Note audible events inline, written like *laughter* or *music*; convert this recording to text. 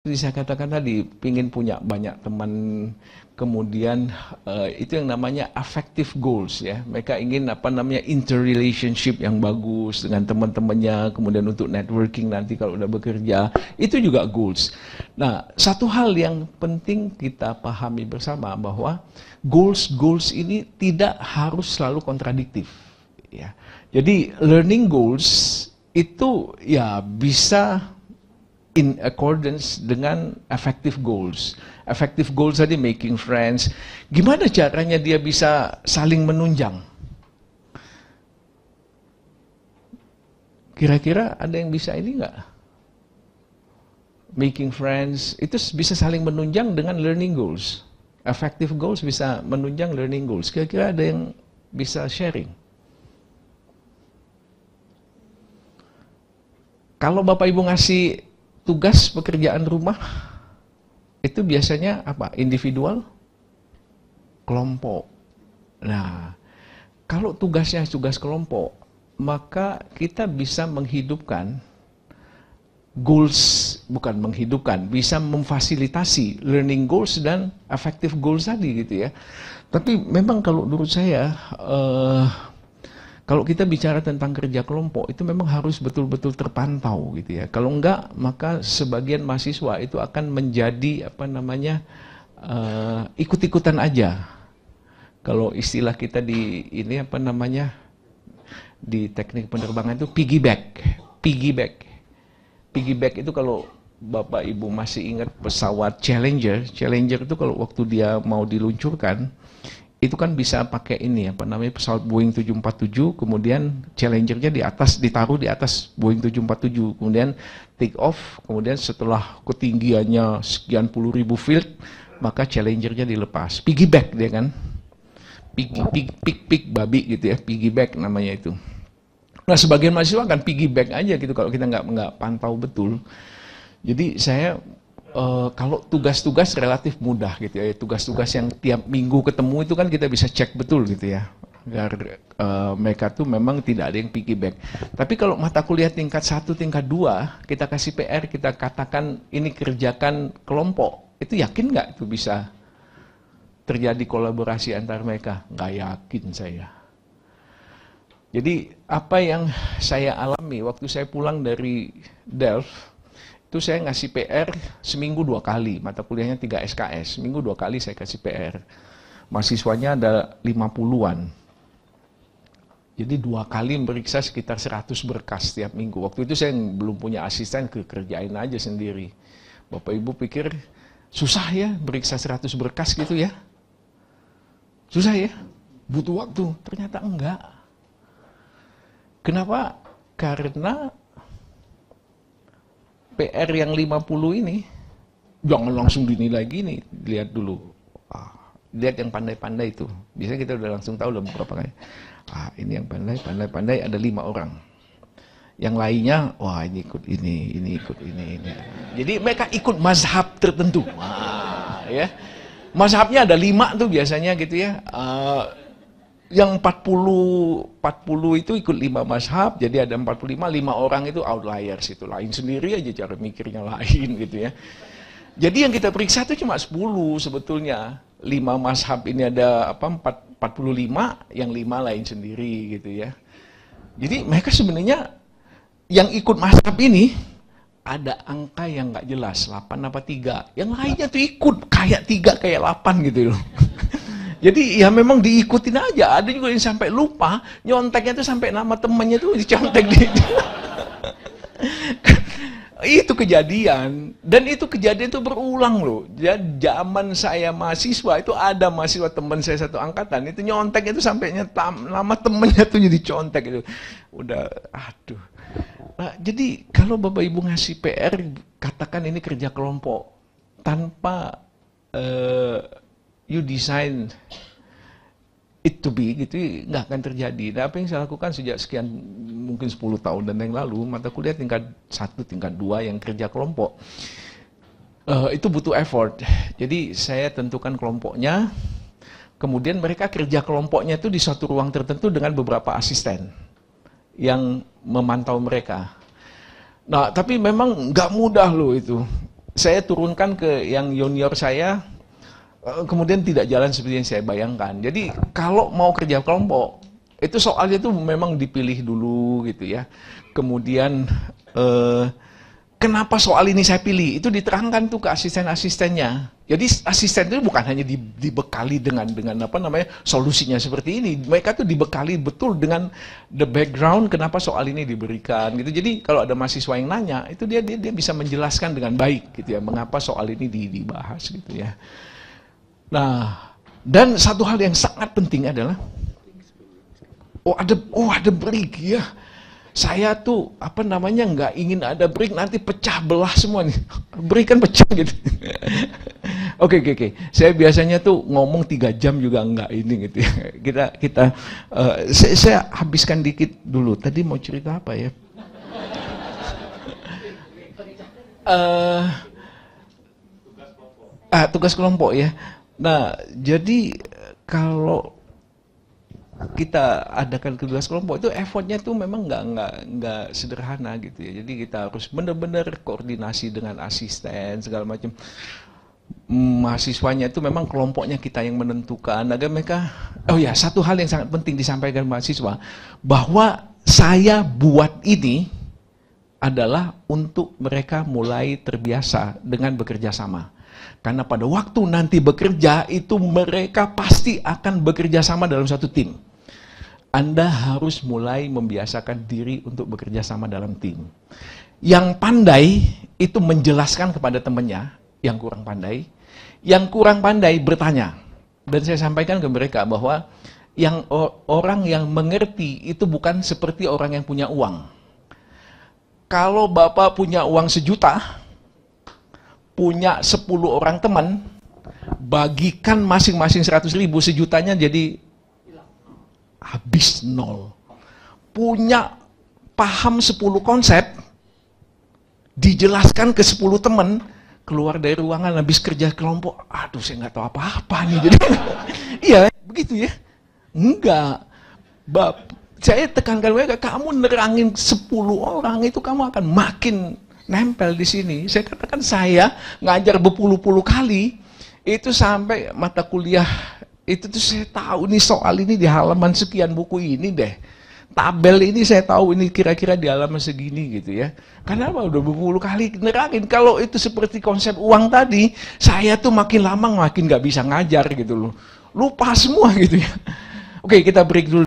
Jadi saya katakan tadi, ingin punya banyak teman, kemudian uh, itu yang namanya affective goals ya. Mereka ingin apa namanya interrelationship yang bagus dengan teman-temannya, kemudian untuk networking nanti kalau udah bekerja, itu juga goals. Nah, satu hal yang penting kita pahami bersama bahwa goals-goals ini tidak harus selalu kontradiktif ya. Jadi learning goals itu ya bisa in accordance dengan effective goals. Effective goals tadi making friends. Gimana caranya dia bisa saling menunjang? Kira-kira ada yang bisa ini enggak? Making friends itu bisa saling menunjang dengan learning goals. Effective goals bisa menunjang learning goals. Kira-kira ada yang bisa sharing? Kalau Bapak Ibu ngasih tugas pekerjaan rumah itu biasanya apa? Individual, kelompok. Nah, kalau tugasnya tugas kelompok, maka kita bisa menghidupkan goals, bukan menghidupkan, bisa memfasilitasi learning goals dan effective goals tadi gitu ya. Tapi memang kalau menurut saya, uh, kalau kita bicara tentang kerja kelompok itu memang harus betul-betul terpantau gitu ya. Kalau enggak maka sebagian mahasiswa itu akan menjadi apa namanya uh, ikut-ikutan aja. Kalau istilah kita di ini apa namanya di teknik penerbangan itu piggyback, piggyback. Piggyback itu kalau Bapak Ibu masih ingat pesawat Challenger, Challenger itu kalau waktu dia mau diluncurkan itu kan bisa pakai ini apa namanya pesawat Boeing 747 kemudian Challenger-nya di atas ditaruh di atas Boeing 747 kemudian take off kemudian setelah ketinggiannya sekian puluh ribu feet maka Challenger-nya dilepas piggyback dia kan pig pig, pig pig babi gitu ya piggyback namanya itu nah sebagian mahasiswa kan piggyback aja gitu kalau kita nggak nggak pantau betul jadi saya Uh, kalau tugas-tugas relatif mudah gitu ya, tugas-tugas yang tiap minggu ketemu itu kan kita bisa cek betul gitu ya, agar uh, mereka tuh memang tidak ada yang piggyback. Tapi kalau mata kuliah tingkat satu, tingkat dua, kita kasih PR, kita katakan ini kerjakan kelompok, itu yakin nggak itu bisa terjadi kolaborasi antar mereka? Nggak yakin saya. Jadi apa yang saya alami waktu saya pulang dari Delft, itu saya ngasih PR seminggu dua kali, mata kuliahnya tiga SKS, seminggu dua kali saya kasih PR. Mahasiswanya ada 50-an. Jadi dua kali memeriksa sekitar 100 berkas setiap minggu. Waktu itu saya belum punya asisten, kerjain aja sendiri. Bapak Ibu pikir, susah ya meriksa 100 berkas gitu ya? Susah ya? Butuh waktu. Ternyata enggak. Kenapa? Karena PR yang 50 ini, jangan langsung dinilai gini, lihat dulu. Ah, lihat yang pandai-pandai itu. Biasanya kita udah langsung tahu loh berapa kali. Ah, ini yang pandai, pandai-pandai ada lima orang. Yang lainnya, wah ini ikut ini, ini ikut ini, ini. Jadi mereka ikut mazhab tertentu. Wah, ya. Mazhabnya ada lima tuh biasanya gitu ya. Uh, yang 40 40 itu ikut lima mashab jadi ada 45 lima orang itu outliers itu lain sendiri aja cara mikirnya lain gitu ya jadi yang kita periksa itu cuma 10 sebetulnya lima mashab ini ada apa 4, 45 yang lima lain sendiri gitu ya jadi mereka sebenarnya yang ikut mashab ini ada angka yang nggak jelas 8 apa 3 yang lainnya tuh ikut kayak 3 kayak 8 gitu loh jadi ya memang diikutin aja. Ada juga yang sampai lupa, nyonteknya itu sampai nama temannya itu dicontek di. *laughs* itu kejadian dan itu kejadian itu berulang loh. Jadi zaman saya mahasiswa itu ada mahasiswa teman saya satu angkatan itu nyontek itu sampai nyetam, nama temennya tuh jadi contek itu. Udah aduh. Nah, jadi kalau Bapak Ibu ngasih PR katakan ini kerja kelompok tanpa you design it to be gitu nggak akan terjadi. Nah, apa yang saya lakukan sejak sekian mungkin 10 tahun dan yang lalu mata kuliah tingkat satu tingkat dua yang kerja kelompok uh, itu butuh effort. Jadi saya tentukan kelompoknya, kemudian mereka kerja kelompoknya itu di satu ruang tertentu dengan beberapa asisten yang memantau mereka. Nah, tapi memang nggak mudah loh itu. Saya turunkan ke yang junior saya, Eh, kemudian tidak jalan seperti yang saya bayangkan. Jadi kalau mau kerja kelompok itu soalnya itu memang dipilih dulu gitu ya. Kemudian eh, kenapa soal ini saya pilih itu diterangkan tuh ke asisten-asistennya. Jadi asisten itu bukan hanya dibekali dengan dengan apa namanya solusinya seperti ini. Mereka tuh dibekali betul dengan the background kenapa soal ini diberikan gitu. Jadi kalau ada mahasiswa yang nanya itu dia dia, dia bisa menjelaskan dengan baik gitu ya mengapa soal ini dibahas gitu ya. Nah, dan satu hal yang sangat penting adalah oh ada oh ada break ya. Saya tuh apa namanya nggak ingin ada break nanti pecah belah semua nih. *laughs* Break kan pecah gitu. *laughs* Oke oke oke. Saya biasanya tuh ngomong tiga jam juga nggak ini gitu. *laughs* Kita kita uh, eh, saya, saya habiskan dikit dulu. Tadi mau cerita apa ya? Uh, ah, tugas kelompok ya. Nah, jadi kalau kita adakan kedua kelompok itu effortnya tuh memang nggak nggak nggak sederhana gitu ya. Jadi kita harus benar-benar koordinasi dengan asisten segala macam. Mahasiswanya itu memang kelompoknya kita yang menentukan agar mereka. Oh ya, satu hal yang sangat penting disampaikan mahasiswa bahwa saya buat ini adalah untuk mereka mulai terbiasa dengan bekerja sama karena pada waktu nanti bekerja itu mereka pasti akan bekerja sama dalam satu tim. Anda harus mulai membiasakan diri untuk bekerja sama dalam tim. Yang pandai itu menjelaskan kepada temannya, yang kurang pandai, yang kurang pandai bertanya. Dan saya sampaikan ke mereka bahwa yang orang yang mengerti itu bukan seperti orang yang punya uang. Kalau Bapak punya uang sejuta, punya 10 orang teman, bagikan masing-masing 100 ribu, sejutanya jadi habis nol. Punya paham 10 konsep, dijelaskan ke 10 teman, keluar dari ruangan habis kerja kelompok, aduh saya nggak tahu apa-apa nih. Jadi, *laughs* iya begitu ya. Enggak. Bab, saya tekankan mereka, kamu nerangin 10 orang itu kamu akan makin nempel di sini. Saya katakan saya ngajar berpuluh-puluh kali, itu sampai mata kuliah itu tuh saya tahu nih soal ini di halaman sekian buku ini deh. Tabel ini saya tahu ini kira-kira di halaman segini gitu ya. Karena apa? Udah berpuluh kali nerangin. Kalau itu seperti konsep uang tadi, saya tuh makin lama makin nggak bisa ngajar gitu loh. Lupa semua gitu ya. Oke, kita break dulu.